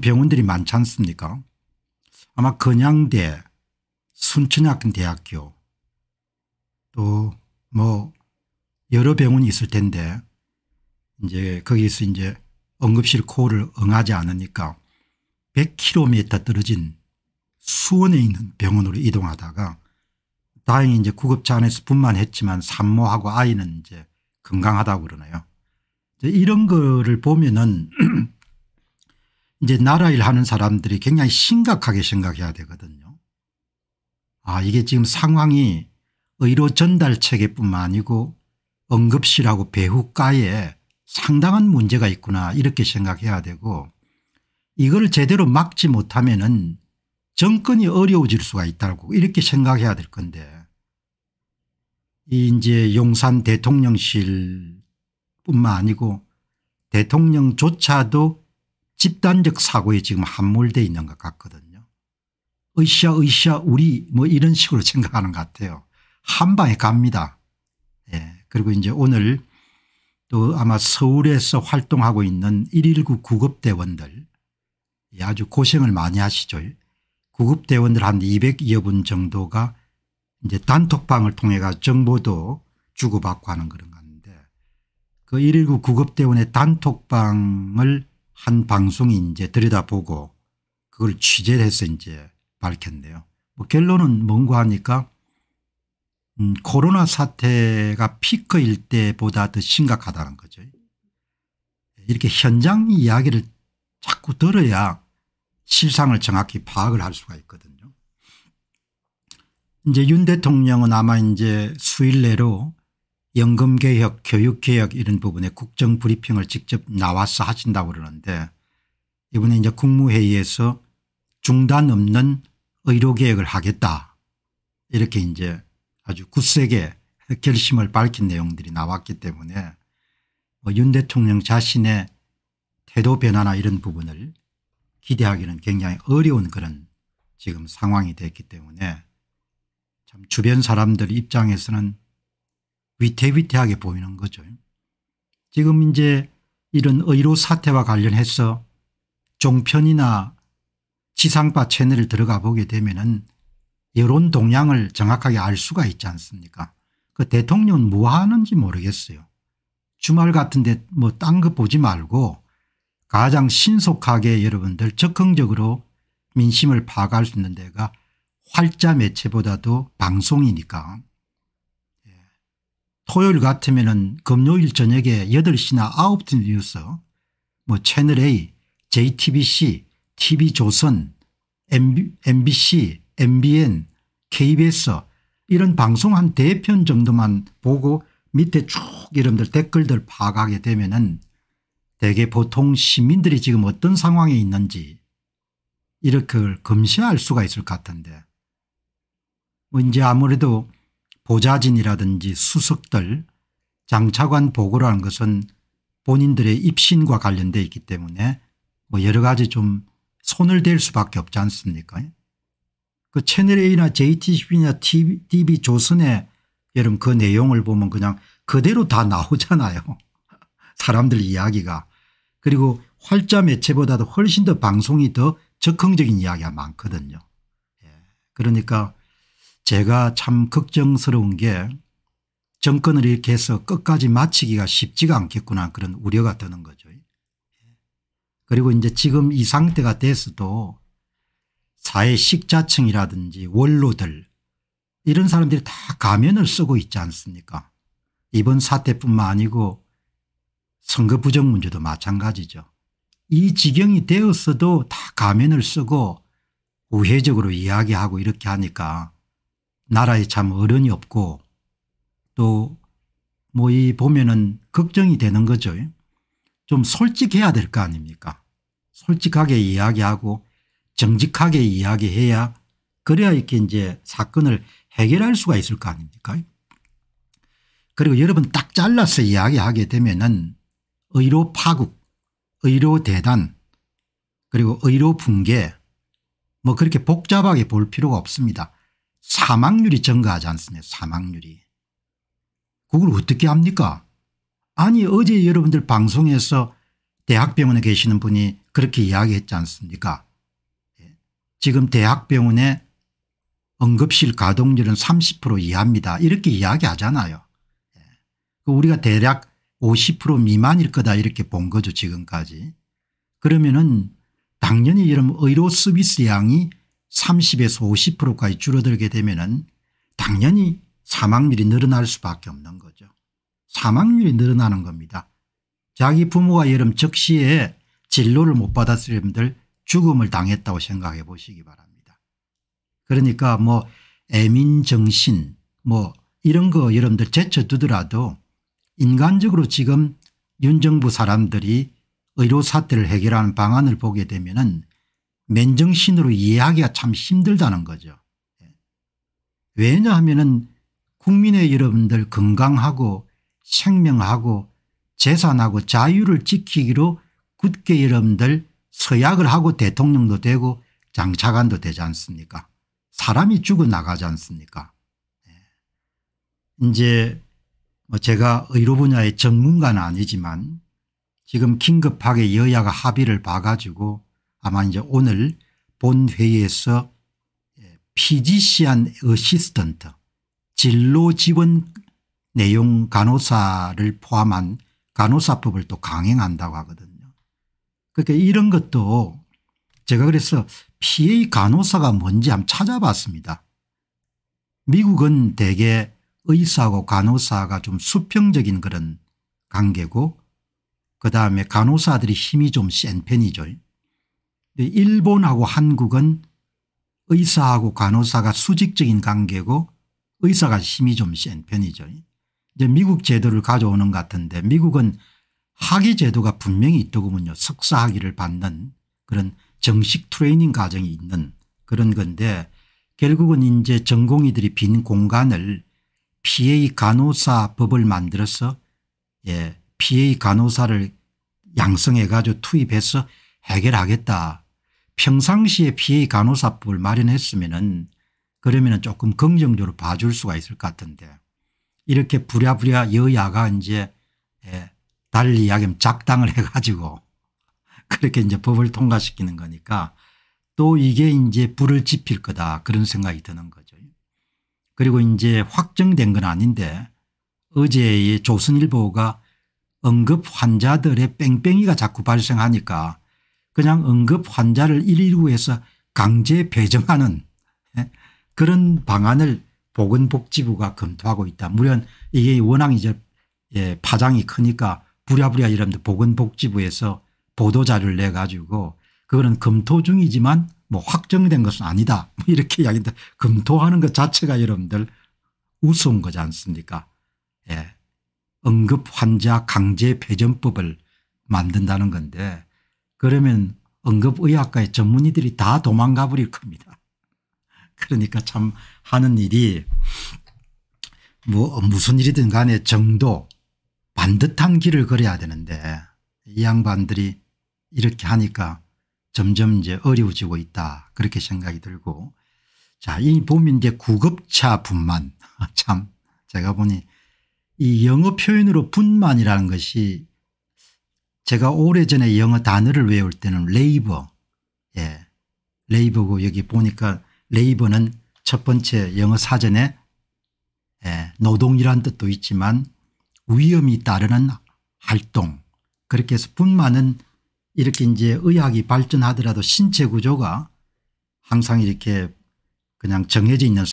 병원들이 많지 않습니까 아마 건양대 순천향대학교 또 뭐 여러 병원이 있을 텐데 이제 거기서 이제 응급실 코를 응하지 않으니까 100km 떨어진 수원에 있는 병원으로 이동하다가 다행히 이제 구급차 안에서 분만 했지만 산모하고 아이는 이제 건강하다고 그러네요. 이제 이런 거를 보면은 이제 나라일 하는 사람들이 굉장히 심각하게 생각해야 되거든요. 아 이게 지금 상황이 의료 전달 체계뿐만 아니고 응급실하고 배후과에 상당한 문제가 있구나 이렇게 생각해야 되고 이걸 제대로 막지 못하면 은 정권이 어려워질 수가 있다고 이렇게 생각해야 될 건데 이 이제 용산 대통령실 뿐만 아니고 대통령조차도 집단적 사고에 지금 함몰되어 있는 것 같거든요. 으쌰 으쌰 우리 뭐 이런 식으로 생각하는 것 같아요. 한 방에 갑니다. 예. 그리고 이제 오늘 또 아마 서울에서 활동하고 있는 119 구급대원들 예, 아주 고생을 많이 하시죠. 구급대원들 한 200여 분 정도가 이제 단톡방을 통해가 정보도 주고받고 하는 그런 건데 그 119 구급대원의 단톡방을 한 방송이 이제 들여다보고 그걸 취재를 해서 이제 밝혔네요. 뭐 결론은 뭔고 하니까 음, 코로나 사태가 피크일 때보다 더 심각하다는 거죠. 이렇게 현장 이야기를 자꾸 들어야 실상을 정확히 파악을 할 수가 있거든요. 이제 윤 대통령은 아마 이제 수일 내로 연금개혁 교육개혁 이런 부분에 국정브리핑을 직접 나와서 하신다고 그러는데 이번에 이제 국무회의에서 중단 없는 의료개혁을 하겠다 이렇게 이제 아주 굳세게 결심을 밝힌 내용들이 나왔기 때문에 뭐 윤 대통령 자신의 태도 변화나 이런 부분을 기대하기는 굉장히 어려운 그런 지금 상황이 됐기 때문에 참 주변 사람들 입장에서는 위태위태하게 보이는 거죠. 지금 이제 이런 의료 사태와 관련해서 종편이나 지상파 채널을 들어가 보게 되면은 여론 동향을 정확하게 알 수가 있지 않습니까? 그 대통령은 뭐 하는지 모르겠어요. 주말 같은데 뭐 딴 거 보지 말고 가장 신속하게 여러분들 적극적으로 민심을 파악할 수 있는 데가 활자 매체보다도 방송이니까 토요일 같으면은 금요일 저녁에 8시나 9시 뉴스 뭐 채널A, JTBC, TV조선, MBC, MBN, KBS 이런 방송 한 대편 정도만 보고 밑에 쭉 이름들 댓글들 파악하게 되면은 대개 보통 시민들이 지금 어떤 상황에 있는지 이렇게 검시할 수가 있을 것 같은데 뭐 이제 아무래도 보좌진이라든지 수석들 장차관 보고라는 것은 본인들의 입신과 관련되어 있기 때문에 뭐 여러 가지 좀 손을 댈 수밖에 없지 않습니까 그 채널A나 JTBC나 TV 조선에 여러분 그 내용을 보면 그냥 그대로 다 나오잖아요. 사람들 이야기가. 그리고 활자 매체보다도 훨씬 더 방송이 더 적흥적인 이야기가 많거든요. 예. 그러니까 제가 참 걱정스러운 게 정권을 이렇게 해서 끝까지 마치기가 쉽지가 않겠구나 그런 우려가 드는 거죠. 그리고 이제 지금 이 상태가 됐어도 사회 식자층이라든지 원로들 이런 사람들이 다 가면을 쓰고 있지 않습니까 이번 사태뿐만 아니고 선거 부정 문제도 마찬가지죠. 이 지경이 되었어도 다 가면을 쓰고 우회적으로 이야기하고 이렇게 하니까 나라에 참 어른이 없고 또 뭐 이 보면은 걱정이 되는 거죠. 좀 솔직해야 될 거 아닙니까 솔직하게 이야기하고 정직하게 이야기해야 그래야 이렇게 이제 사건을 해결할 수가 있을 거 아닙니까 그리고 여러분 딱 잘라서 이야기하게 되면은 의료 파국 의료 대단 그리고 의료 붕괴 뭐 그렇게 복잡하게 볼 필요가 없습니다. 사망률이 증가하지 않습니까 사망률이. 그걸 어떻게 합니까 아니 어제 여러분들 방송에서 대학병원에 계시는 분이 그렇게 이야기했지 않습니까 예. 지금 대학병원에 응급실 가동률은 30% 이하입니다 이렇게 이야기하잖아요. 예. 그 우리가 대략 50% 미만일 거다 이렇게 본 거죠 지금까지. 그러면은 당연히 이런 의료 서비스 양이 30에서 50%까지 줄어들게 되면 은 당연히 사망률이 늘어날 수밖에 없는 거죠. 사망률이 늘어나는 겁니다. 자기 부모가 여름 적시에 진로를 못 받았을 때들 죽음을 당했다고 생각해 보시기 바랍니다. 그러니까 뭐 애민정신 뭐 이런 거 여러분들 제쳐두더라도 인간적으로 지금 윤 정부 사람들이 의료사태를 해결하는 방안을 보게 되면 은 맨정신으로 이해하기가 참 힘들다는 거죠. 예. 왜냐하면 국민의 여러분들 건강하고 생명하고 재산하고 자유를 지키기로 굳게 여러분들 서약을 하고 대통령도 되고 장차관도 되지 않습니까 사람이 죽어나가지 않습니까 예. 이제 뭐 제가 의료 분야의 전문가는 아니지만 지금 긴급하게 여야가 합의를 봐가지고 아마 이제 오늘 본회의에서 예, 피지시안 어시스턴트 진로 지원 내용 간호사를 포함한 간호사법을 또 강행한다고 하거든요. 그러니까 이런 것도 제가 그래서 PA 간호사가 뭔지 한번 찾아봤습니다. 미국은 대개 의사하고 간호사가 좀 수평적인 그런 관계고 그다음에 간호사들이 힘이 좀 센 편이죠. 네, 일본하고 한국은 의사하고 간호사가 수직적인 관계고 의사가 힘이 좀 센 편이죠. 이제 미국 제도를 가져오는 것 같은데 미국은 학위 제도가 분명히 있더군요. 석사 학위를 받는 그런 정식 트레이닝 과정이 있는 그런 건데 결국은 이제 전공의들이 빈 공간을 PA 간호사 법을 만들어서 예, PA 간호사를 양성해 가지고 투입해서 해결하겠다 평상시에 PA 간호사법을 마련했으면 은 그러면 은 조금 긍정적으로 봐줄 수가 있을 것 같은데 이렇게 부랴부랴 여야가 이제 예, 달리 이야기하면 작당을 해가지고 그렇게 이제 법을 통과시키는 거니까 또 이게 이제 불을 지필 거다 그런 생각이 드는 거죠. 그리고 이제 확정된 건 아닌데 어제의 조선일보가 응급 환자들의 뺑뺑이가 자꾸 발생하니까 그냥 응급 환자를 119에서 강제 배정하는 예, 그런 방안을 보건복지부가 검토하고 있다. 물론 이게 워낙 이제 예, 파장이 크니까 부랴부랴 이러면 보건복지부에서 보도자료를 내 가지고 그거는 검토 중이지만 뭐 확정된 것은 아니다. 뭐 이렇게 이야기인데 검토하는 것 자체가 여러분들 우스운 거지 않습니까 예. 응급환자 강제 배전법을 만든다는 건데 그러면 응급의학과의 전문의들이 다 도망가 버릴 겁니다. 그러니까 참 하는 일이 뭐 무슨 일이든 간에 정도 반듯한 길을 걸어야 되는데 이 양반들이 이렇게 하니까 점점 이제 어려워지고 있다 그렇게 생각이 들고 자이 보면 이제 구급차 분만 참 제가 보니 이 영어 표현으로 분만이라는 것이 제가 오래전에 영어 단어를 외울 때는 레이버 예 레이버고 여기 보니까 레이버는 첫 번째 영어 사전에 예, 노동이란 뜻도 있지만 위험이 따르는 활동 그렇게 해서 분만은 이렇게 이제 의학이 발전하더라도 신체 구조가 항상 이렇게 그냥 정해져 있는